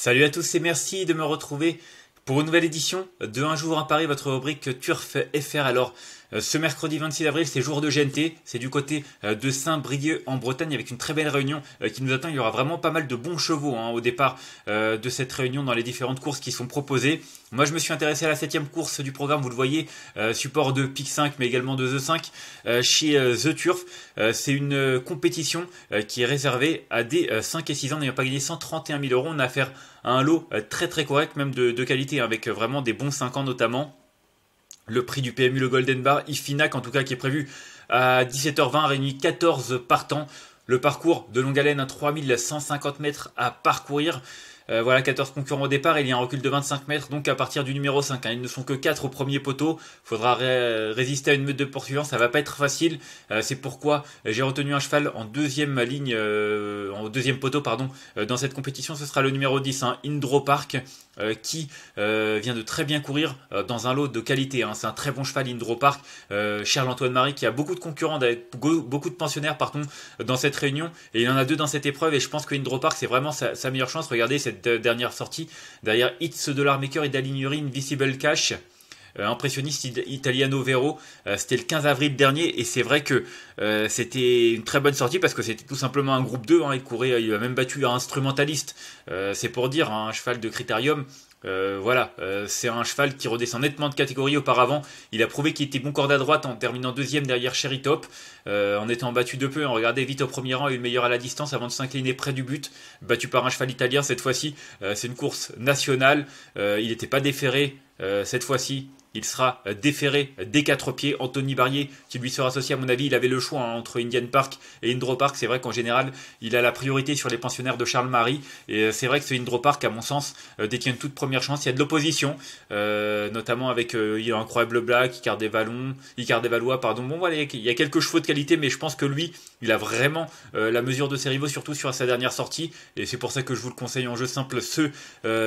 Salut à tous et merci de me retrouver pour une nouvelle édition de Un jour à Paris, votre rubrique Turf FR. Alors, euh, ce mercredi 26 avril, c'est jour de GNT, c'est du côté euh, de Saint-Brieuc en Bretagne avec une très belle réunion euh, qui nous attend. Il y aura vraiment pas mal de bons chevaux hein, au départ de cette réunion dans les différentes courses qui sont proposées. Moi, je me suis intéressé à la septième course du programme, vous le voyez, support de PIC 5, mais également de The 5 chez The Turf. c'est une compétition qui est réservée à des 5 et 6 ans n'ayant pas gagné 131 000 euros. On a affaire à un lot très très correct, même de, de qualité, hein, avec vraiment des bons 5 ans notamment le prix du PMU, le Golden Bar, IFINAC en tout cas qui est prévu à 17h20, réunit 14 partants. Le parcours de longue haleine, à hein, 3150 mètres à parcourir. Euh, voilà, 14 concurrents au départ, il y a un recul de 25 mètres, donc à partir du numéro 5. Hein. ils ne sont que 4 au premier poteau. Faudra résister à une meute de poursuivants, ça va pas être facile. Euh, c'est pourquoi euh, j'ai retenu un cheval en deuxième ligne, en deuxième poteau, pardon, dans cette compétition. Ce sera le numéro 10, hein, Indro Park, qui vient de très bien courir dans un lot de qualité. Hein. C'est un très bon cheval, Indro Park. Charles-Antoine Marie, qui a beaucoup de concurrents, beaucoup de pensionnaires, pardon, dans cette réunion. Et il en a deux dans cette épreuve, et je pense que Indro Park, c'est vraiment sa, sa meilleure chance. Regardez cette euh, dernière sortie, derrière the Dollar Maker et d'Alignuri, Invisible Cash. Euh, impressionniste Italiano Vero. Euh, c'était le 15 avril dernier et c'est vrai que c'était une très bonne sortie parce que c'était tout simplement un groupe 2. il courait, il a même battu un instrumentaliste. c'est pour dire, hein, un cheval de critérium euh, voilà, euh, c'est un cheval qui redescend nettement de catégorie auparavant. Il a prouvé qu'il était bon corde à droite en terminant deuxième derrière Sherry Top, euh, en étant battu de peu. en regardant vite au premier rang, et le meilleur à la distance avant de s'incliner près du but, battu par un cheval italien cette fois-ci. c'est une course nationale. il n'était pas déféré cette fois-ci il sera euh, déféré des quatre pieds. Anthony Barrier, qui lui sera associé, à mon avis, il avait le choix hein, entre Indian Park et Indro Park. C'est vrai qu'en général, il a la priorité sur les pensionnaires de Charles-Marie. Et euh, c'est vrai que ce Indro Park, à mon sens, euh, détient une toute première chance. Il y a de l'opposition, notamment avec il y a Incroyable Black, Icard des des Valois, pardon. Bon, voilà, il y a quelques chevaux de qualité, mais je pense que lui, il a vraiment la mesure de ses rivaux, surtout sur sa dernière sortie. Et c'est pour ça que je vous le conseille en jeu simple ce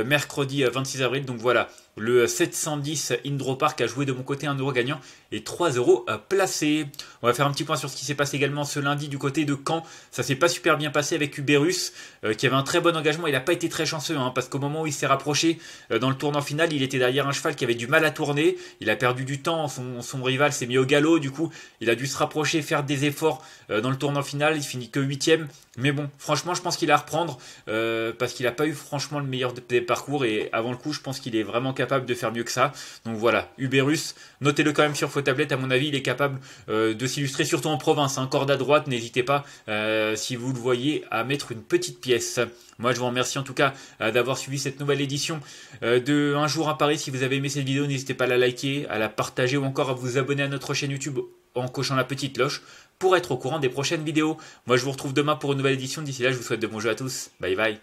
mercredi 26 avril. Donc voilà, le 710 Indro au par a joué de mon côté un euro gagnant et 3 euros euh, placés. On va faire un petit point sur ce qui s'est passé également ce lundi du côté de Caen. Ça s'est pas super bien passé avec Uberus euh, qui avait un très bon engagement. Il n'a pas été très chanceux hein, parce qu'au moment où il s'est rapproché euh, dans le tournant final, il était derrière un cheval qui avait du mal à tourner. Il a perdu du temps. Son, rival s'est mis au galop. Du coup, il a dû se rapprocher, faire des efforts dans le tournant final. Il finit que 8 Mais bon, franchement, je pense qu'il a à reprendre parce qu'il n'a pas eu franchement le meilleur des parcours. Et avant le coup, je pense qu'il est vraiment capable de faire mieux que ça. Donc voilà, Uberus, notez-le quand même sur vos tablettes, à mon avis, il est capable euh, de s'illustrer, surtout en province. Hein, corde à droite, n'hésitez pas, euh, si vous le voyez, à mettre une petite pièce. Moi, je vous remercie en tout cas euh, d'avoir suivi cette nouvelle édition de Un jour à Paris. Si vous avez aimé cette vidéo, n'hésitez pas à la liker, à la partager ou encore à vous abonner à notre chaîne YouTube en cochant la petite cloche pour être au courant des prochaines vidéos. Moi, je vous retrouve demain pour une nouvelle édition. D'ici là, je vous souhaite de bons jeux à tous. Bye bye.